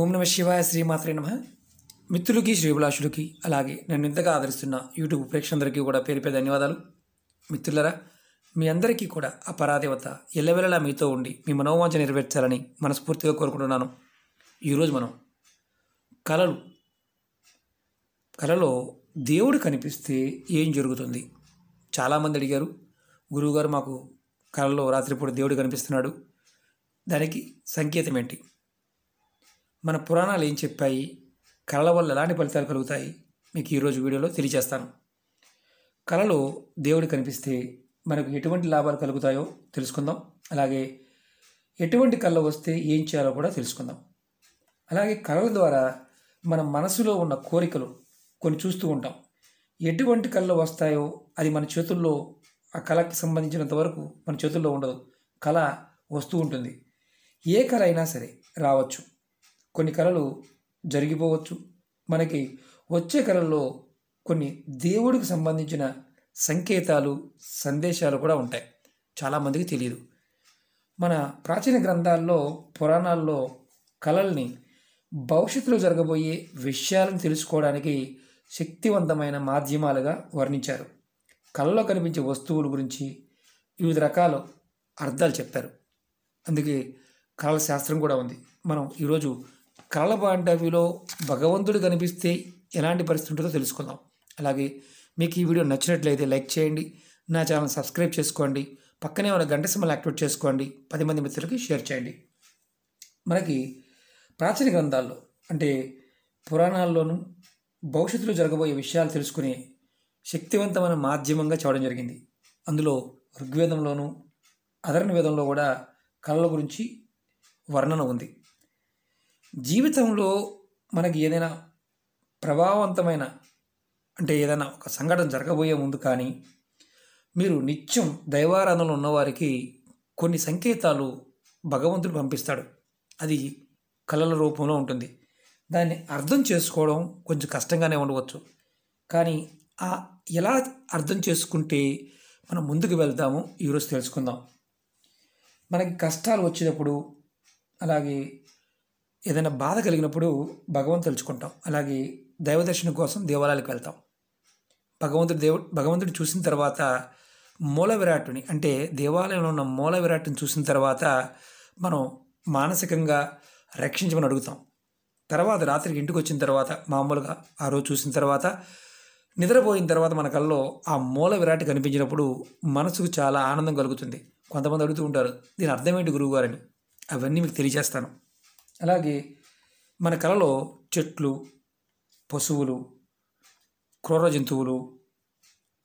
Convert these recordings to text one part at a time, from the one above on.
ఓం నమ శివాయ శ్రీమాత్రే నమ మిత్రులకి శ్రీభిలాషులకి అలాగే నన్ను ఇంతగా ఆదరిస్తున్న యూట్యూబ్ ప్రేక్షకులందరికీ కూడా పేరు పేరు ధన్యవాదాలు మిత్రులరా మీ అందరికీ కూడా అపరాధేవత పరాదేవత ఎల్లవెల్లలా మీతో ఉండి మీ మనోవాంఛ నెరవేర్చాలని మనస్ఫూర్తిగా కోరుకుంటున్నాను ఈరోజు మనం కళలు కళలో దేవుడు కనిపిస్తే ఏం జరుగుతుంది చాలామంది అడిగారు గురువుగారు మాకు కళలో రాత్రిపూట దేవుడు కనిపిస్తున్నాడు దానికి సంకేతం ఏంటి మన పురాణాలు ఏం చెప్పాయి కళల వల్ల ఎలాంటి ఫలితాలు కలుగుతాయి మీకు ఈరోజు వీడియోలో తెలియజేస్తాను కళలో దేవుడు కనిపిస్తే మనకు ఎటువంటి లాభాలు కలుగుతాయో తెలుసుకుందాం అలాగే ఎటువంటి కళ వస్తే ఏం చేయాలో కూడా తెలుసుకుందాం అలాగే కళల ద్వారా మన మనసులో ఉన్న కోరికలు కొన్ని చూస్తూ ఉంటాం ఎటువంటి కళలు వస్తాయో అది మన చేతుల్లో ఆ కళకి సంబంధించినంత వరకు మన చేతుల్లో ఉండదు కళ వస్తూ ఉంటుంది ఏ కళ అయినా సరే రావచ్చు కొన్ని కళలు జరిగిపోవచ్చు మనకి వచ్చే కళల్లో కొన్ని దేవుడికి సంబంధించిన సంకేతాలు సందేశాలు కూడా ఉంటాయి చాలామందికి తెలియదు మన ప్రాచీన గ్రంథాల్లో పురాణాల్లో కళల్ని భవిష్యత్తులో జరగబోయే విషయాలను తెలుసుకోవడానికి శక్తివంతమైన మాధ్యమాలుగా వర్ణించారు కళలో కనిపించే వస్తువుల గురించి వివిధ రకాల అర్థాలు చెప్పారు అందుకే కళల శాస్త్రం కూడా ఉంది మనం ఈరోజు కళల పాయింట్ భగవంతుడు కనిపిస్తే ఎలాంటి పరిస్థితి ఉంటుందో తెలుసుకుందాం అలాగే మీకు ఈ వీడియో నచ్చినట్లయితే లైక్ చేయండి నా ఛానల్ సబ్స్క్రైబ్ చేసుకోండి పక్కనే ఉన్న గంట సింబల్ యాక్టివేట్ చేసుకోండి పది మంది మిత్రులకి షేర్ చేయండి మనకి ప్రాచీన గ్రంథాల్లో అంటే పురాణాల్లోనూ భవిష్యత్తులో జరగబోయే విషయాలు తెలుసుకునే శక్తివంతమైన మాధ్యమంగా చూడడం జరిగింది అందులో ఋగ్వేదంలోనూ అదర్ణ వేదంలో కూడా కళల గురించి వర్ణన ఉంది జీవితంలో మనకి ఏదైనా ప్రభావవంతమైన అంటే ఏదైనా ఒక సంఘటన జరగబోయే ముందు కానీ మీరు నిత్యం దైవారాధనలో ఉన్నవారికి కొన్ని సంకేతాలు భగవంతుడు పంపిస్తాడు అది కళల రూపంలో ఉంటుంది దాన్ని అర్థం చేసుకోవడం కొంచెం కష్టంగానే ఉండవచ్చు కానీ ఆ ఎలా అర్థం చేసుకుంటే మనం ముందుకు వెళ్దాము ఈరోజు తెలుసుకుందాం మనకి కష్టాలు వచ్చేటప్పుడు అలాగే ఏదైనా బాధ కలిగినప్పుడు భగవంతు తలుచుకుంటాం అలాగే దైవ దర్శనం కోసం దేవాలయాలకు వెళ్తాం భగవంతుడు దేవు భగవంతుడు చూసిన తర్వాత మూల విరాటుని అంటే దేవాలయంలో ఉన్న మూల విరాటుని చూసిన తర్వాత మనం మానసికంగా రక్షించమని అడుగుతాం తర్వాత రాత్రికి ఇంటికి వచ్చిన తర్వాత మామూలుగా ఆ రోజు చూసిన తర్వాత నిద్రపోయిన తర్వాత మన కళ్ళలో ఆ మూల విరాటి కనిపించినప్పుడు మనసుకు చాలా ఆనందం కలుగుతుంది కొంతమంది అడుగుతూ ఉంటారు దీని అర్థమేంటి గురువుగారని అవన్నీ మీకు తెలియజేస్తాను అలాగే మన కళలో చెట్లు పశువులు క్రూర జంతువులు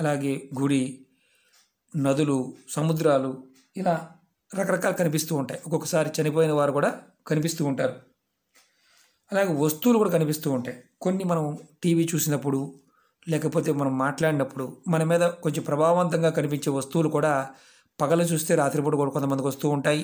అలాగే గుడి నదులు సముద్రాలు ఇలా రకరకాలు కనిపిస్తూ ఉంటాయి ఒక్కొక్కసారి చనిపోయిన వారు కూడా కనిపిస్తూ ఉంటారు అలాగే వస్తువులు కూడా కనిపిస్తూ ఉంటాయి కొన్ని మనం టీవీ చూసినప్పుడు లేకపోతే మనం మాట్లాడినప్పుడు మన మీద కొంచెం ప్రభావవంతంగా కనిపించే వస్తువులు కూడా పగలు చూస్తే రాత్రిపూట కూడా కొంతమందికి వస్తూ ఉంటాయి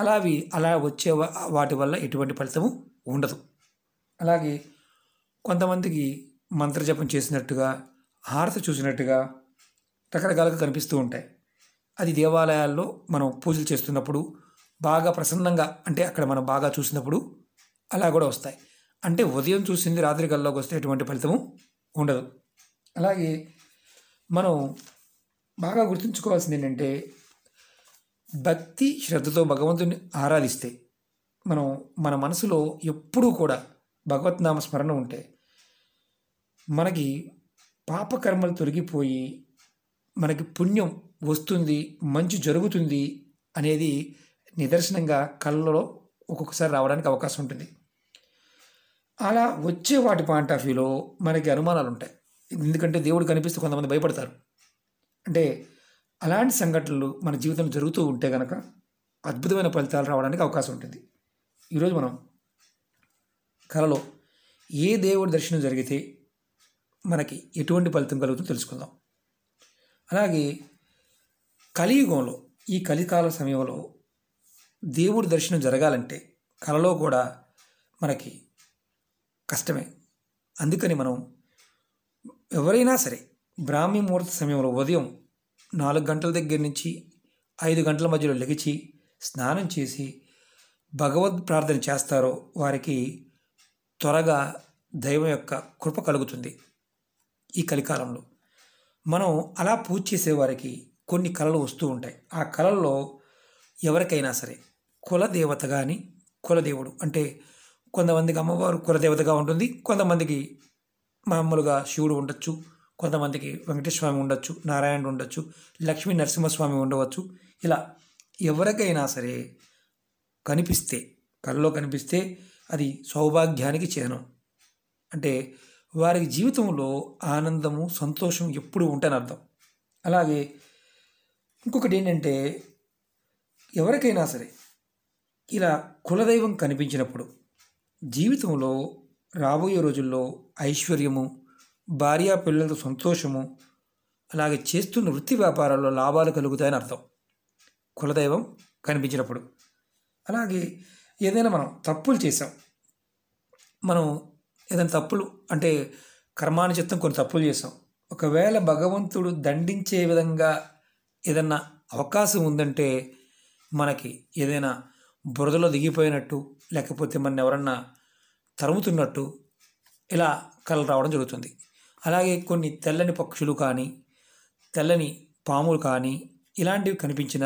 అలా అవి అలా వచ్చే వాటి వల్ల ఎటువంటి ఫలితము ఉండదు అలాగే కొంతమందికి మంత్రజపం చేసినట్టుగా హారత చూసినట్టుగా రకరకాలుగా కనిపిస్తూ ఉంటాయి అది దేవాలయాల్లో మనం పూజలు చేస్తున్నప్పుడు బాగా ప్రసన్నంగా అంటే అక్కడ మనం బాగా చూసినప్పుడు అలా కూడా వస్తాయి అంటే ఉదయం చూసింది రాత్రి కల్లోకి వస్తే ఎటువంటి ఫలితము ఉండదు అలాగే మనం బాగా గుర్తుంచుకోవాల్సింది ఏంటంటే భక్తి శ్రద్ధతో భగవంతుని ఆరాధిస్తే మనం మన మనసులో ఎప్పుడూ కూడా నామ స్మరణ ఉంటే మనకి పాపకర్మలు తొలగిపోయి మనకి పుణ్యం వస్తుంది మంచి జరుగుతుంది అనేది నిదర్శనంగా కళ్ళలో ఒక్కొక్కసారి రావడానికి అవకాశం ఉంటుంది అలా వచ్చే వాటి పాయింట్ ఆఫ్ వ్యూలో మనకి అనుమానాలు ఉంటాయి ఎందుకంటే దేవుడు కనిపిస్తే కొంతమంది భయపడతారు అంటే అలాంటి సంఘటనలు మన జీవితంలో జరుగుతూ ఉంటే కనుక అద్భుతమైన ఫలితాలు రావడానికి అవకాశం ఉంటుంది ఈరోజు మనం కళలో ఏ దేవుడి దర్శనం జరిగితే మనకి ఎటువంటి ఫలితం కలుగుతుందో తెలుసుకుందాం అలాగే కలియుగంలో ఈ కలికాల సమయంలో దేవుడి దర్శనం జరగాలంటే కళలో కూడా మనకి కష్టమే అందుకని మనం ఎవరైనా సరే బ్రాహ్మీ ముహూర్త సమయంలో ఉదయం నాలుగు గంటల దగ్గర నుంచి ఐదు గంటల మధ్యలో లెగిచి స్నానం చేసి భగవద్ ప్రార్థన చేస్తారో వారికి త్వరగా దైవం యొక్క కృప కలుగుతుంది ఈ కలికాలంలో మనం అలా పూజ చేసేవారికి కొన్ని కళలు వస్తూ ఉంటాయి ఆ కళల్లో ఎవరికైనా సరే కులదేవత కానీ కులదేవుడు అంటే కొంతమందికి అమ్మవారు కులదేవతగా ఉంటుంది కొంతమందికి మామూలుగా శివుడు ఉండొచ్చు కొంతమందికి వెంకటేశ్వమి ఉండొచ్చు నారాయణుడు ఉండొచ్చు లక్ష్మీ నరసింహస్వామి ఉండవచ్చు ఇలా ఎవరికైనా సరే కనిపిస్తే కళ్ళలో కనిపిస్తే అది సౌభాగ్యానికి చిహ్నం అంటే వారికి జీవితంలో ఆనందము సంతోషం ఎప్పుడు ఉంటని అర్థం అలాగే ఇంకొకటి ఏంటంటే ఎవరికైనా సరే ఇలా కులదైవం కనిపించినప్పుడు జీవితంలో రాబోయే రోజుల్లో ఐశ్వర్యము భార్య పిల్లలతో సంతోషము అలాగే చేస్తున్న వృత్తి వ్యాపారాల్లో లాభాలు కలుగుతాయని అర్థం కులదైవం కనిపించినప్పుడు అలాగే ఏదైనా మనం తప్పులు చేసాం మనం ఏదైనా తప్పులు అంటే కర్మానుచిత్తం కొన్ని తప్పులు చేసాం ఒకవేళ భగవంతుడు దండించే విధంగా ఏదన్నా అవకాశం ఉందంటే మనకి ఏదైనా బురదలో దిగిపోయినట్టు లేకపోతే మన ఎవరన్నా తరుముతున్నట్టు ఇలా కలలు రావడం జరుగుతుంది అలాగే కొన్ని తెల్లని పక్షులు కానీ తెల్లని పాములు కానీ ఇలాంటివి కనిపించిన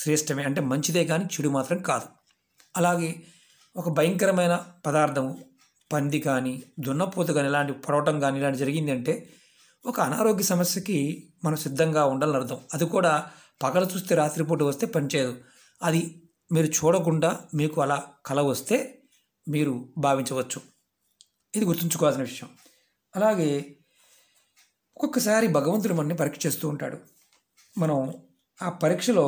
శ్రేష్టమే అంటే మంచిదే కానీ చెడు మాత్రం కాదు అలాగే ఒక భయంకరమైన పదార్థము పంది కానీ దున్నపోత కానీ ఇలాంటి పొడవటం కానీ ఇలాంటి జరిగిందంటే ఒక అనారోగ్య సమస్యకి మనం సిద్ధంగా ఉండాలని అర్థం అది కూడా పగల చూస్తే రాత్రిపూట వస్తే పనిచేయదు అది మీరు చూడకుండా మీకు అలా కల వస్తే మీరు భావించవచ్చు ఇది గుర్తుంచుకోవాల్సిన విషయం అలాగే ఒక్కొక్కసారి భగవంతుడు మనని పరీక్ష చేస్తూ ఉంటాడు మనం ఆ పరీక్షలో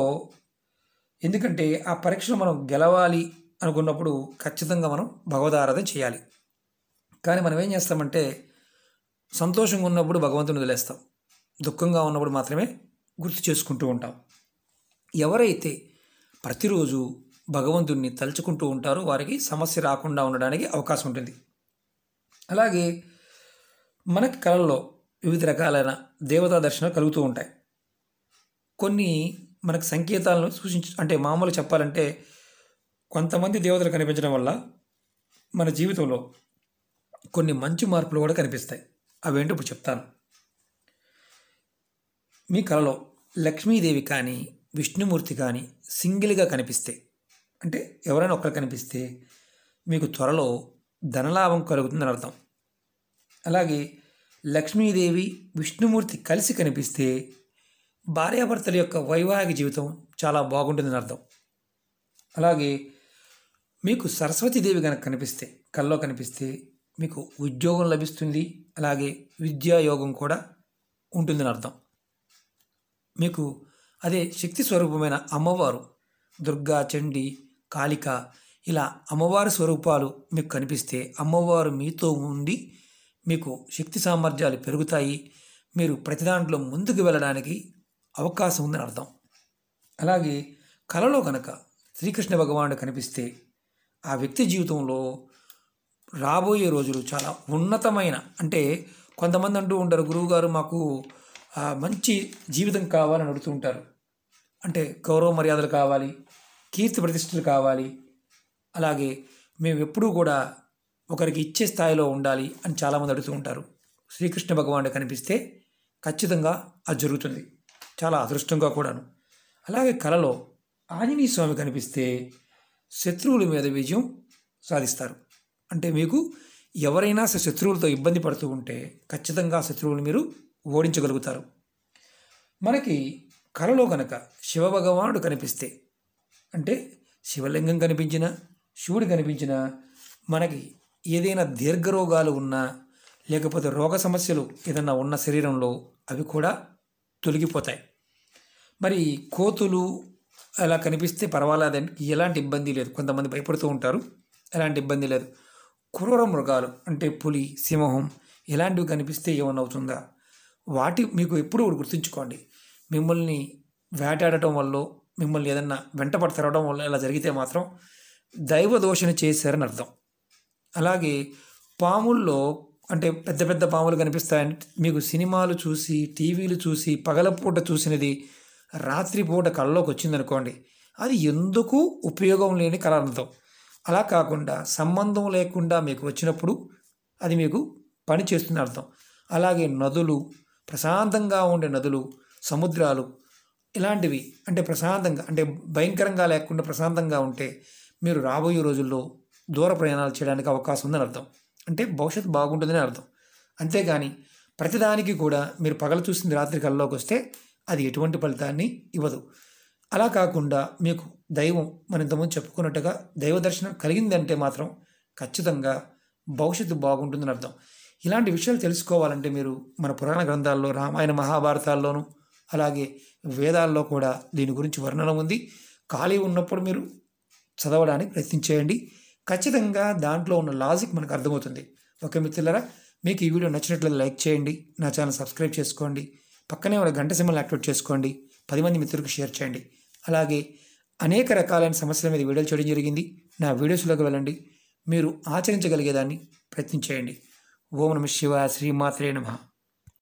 ఎందుకంటే ఆ పరీక్షను మనం గెలవాలి అనుకున్నప్పుడు ఖచ్చితంగా మనం భగవదారాధన చేయాలి కానీ మనం ఏం చేస్తామంటే సంతోషంగా ఉన్నప్పుడు భగవంతుని వదిలేస్తాం దుఃఖంగా ఉన్నప్పుడు మాత్రమే గుర్తు చేసుకుంటూ ఉంటాం ఎవరైతే ప్రతిరోజు భగవంతుణ్ణి తలుచుకుంటూ ఉంటారో వారికి సమస్య రాకుండా ఉండడానికి అవకాశం ఉంటుంది అలాగే మనకి కళల్లో వివిధ రకాలైన దేవతా దర్శనం కలుగుతూ ఉంటాయి కొన్ని మనకు సంకేతాలను సూచించ అంటే మామూలు చెప్పాలంటే కొంతమంది దేవతలు కనిపించడం వల్ల మన జీవితంలో కొన్ని మంచి మార్పులు కూడా కనిపిస్తాయి అవేంటో ఇప్పుడు చెప్తాను మీ కళలో లక్ష్మీదేవి కానీ విష్ణుమూర్తి కానీ సింగిల్గా కనిపిస్తే అంటే ఎవరైనా ఒక్కరు కనిపిస్తే మీకు త్వరలో ధనలాభం కలుగుతుందని అర్థం అలాగే లక్ష్మీదేవి విష్ణుమూర్తి కలిసి కనిపిస్తే భార్యాభర్తల యొక్క వైవాహిక జీవితం చాలా బాగుంటుందని అర్థం అలాగే మీకు సరస్వతీదేవి కనుక కనిపిస్తే కల్లో కనిపిస్తే మీకు ఉద్యోగం లభిస్తుంది అలాగే విద్యాయోగం కూడా ఉంటుందని అర్థం మీకు అదే శక్తి స్వరూపమైన అమ్మవారు దుర్గా చండి కాళిక ఇలా అమ్మవారి స్వరూపాలు మీకు కనిపిస్తే అమ్మవారు మీతో ఉండి మీకు శక్తి సామర్థ్యాలు పెరుగుతాయి మీరు ప్రతి దాంట్లో ముందుకు వెళ్ళడానికి అవకాశం ఉందని అర్థం అలాగే కళలో కనుక శ్రీకృష్ణ భగవానుడు కనిపిస్తే ఆ వ్యక్తి జీవితంలో రాబోయే రోజులు చాలా ఉన్నతమైన అంటే కొంతమంది అంటూ ఉంటారు గురువుగారు మాకు మంచి జీవితం కావాలని అడుగుతూ ఉంటారు అంటే గౌరవ మర్యాదలు కావాలి కీర్తి ప్రతిష్టలు కావాలి అలాగే మేము ఎప్పుడూ కూడా ఒకరికి ఇచ్చే స్థాయిలో ఉండాలి అని చాలామంది అడుగుతూ ఉంటారు శ్రీకృష్ణ భగవానుడు కనిపిస్తే ఖచ్చితంగా అది జరుగుతుంది చాలా అదృష్టంగా కూడాను అలాగే కళలో ఆంజనేయ స్వామి కనిపిస్తే శత్రువుల మీద విజయం సాధిస్తారు అంటే మీకు ఎవరైనా శత్రువులతో ఇబ్బంది పడుతూ ఉంటే ఖచ్చితంగా శత్రువులు మీరు ఓడించగలుగుతారు మనకి కళలో కనుక శివభగవానుడు కనిపిస్తే అంటే శివలింగం కనిపించిన శివుడు కనిపించిన మనకి ఏదైనా దీర్ఘరోగాలు ఉన్నా లేకపోతే రోగ సమస్యలు ఏదన్నా ఉన్న శరీరంలో అవి కూడా తొలగిపోతాయి మరి కోతులు అలా కనిపిస్తే పర్వాలేదండి ఎలాంటి ఇబ్బంది లేదు కొంతమంది భయపడుతూ ఉంటారు ఎలాంటి ఇబ్బంది లేదు క్రూర మృగాలు అంటే పులి సింహం ఇలాంటివి కనిపిస్తే ఏమన్నా అవుతుందా వాటి మీకు ఎప్పుడు గుర్తుంచుకోండి మిమ్మల్ని వేటాడటం వల్ల మిమ్మల్ని ఏదన్నా వెంటపడి తెరవడం వల్ల ఇలా జరిగితే మాత్రం దైవ దోషణ చేశారని అర్థం అలాగే పాముల్లో అంటే పెద్ద పెద్ద పాములు కనిపిస్తాయని మీకు సినిమాలు చూసి టీవీలు చూసి పగలపూట చూసినది రాత్రిపూట కళ్ళలోకి వచ్చిందనుకోండి అది ఎందుకు ఉపయోగం లేని కళ అలా కాకుండా సంబంధం లేకుండా మీకు వచ్చినప్పుడు అది మీకు పని చేస్తున్న అర్థం అలాగే నదులు ప్రశాంతంగా ఉండే నదులు సముద్రాలు ఇలాంటివి అంటే ప్రశాంతంగా అంటే భయంకరంగా లేకుండా ప్రశాంతంగా ఉంటే మీరు రాబోయే రోజుల్లో దూర ప్రయాణాలు చేయడానికి అవకాశం ఉందని అర్థం అంటే భవిష్యత్తు బాగుంటుందని అర్థం అంతేగాని ప్రతిదానికి కూడా మీరు పగలు చూసింది రాత్రి కల్లోకి వస్తే అది ఎటువంటి ఫలితాన్ని ఇవ్వదు అలా కాకుండా మీకు దైవం మన ఇంతకుముందు చెప్పుకున్నట్టుగా దైవ దర్శనం కలిగిందంటే మాత్రం ఖచ్చితంగా భవిష్యత్తు బాగుంటుందని అర్థం ఇలాంటి విషయాలు తెలుసుకోవాలంటే మీరు మన పురాణ గ్రంథాల్లో రామాయణ మహాభారతాల్లోనూ అలాగే వేదాల్లో కూడా దీని గురించి వర్ణన ఉంది ఖాళీ ఉన్నప్పుడు మీరు చదవడానికి ప్రయత్నించేయండి ఖచ్చితంగా దాంట్లో ఉన్న లాజిక్ మనకు అర్థమవుతుంది ఓకే మిత్రులరా మీకు ఈ వీడియో నచ్చినట్లు లైక్ చేయండి నా ఛానల్ సబ్స్క్రైబ్ చేసుకోండి పక్కనే ఉన్న గంట సింబల్ యాక్టివేట్ చేసుకోండి పది మంది మిత్రులకు షేర్ చేయండి అలాగే అనేక రకాలైన సమస్యల మీద వీడియోలు చేయడం జరిగింది నా వీడియోస్లోకి వెళ్ళండి మీరు ఆచరించగలిగేదాన్ని ప్రయత్నించేయండి ఓం నమ శివ శ్రీమాత్రే నమ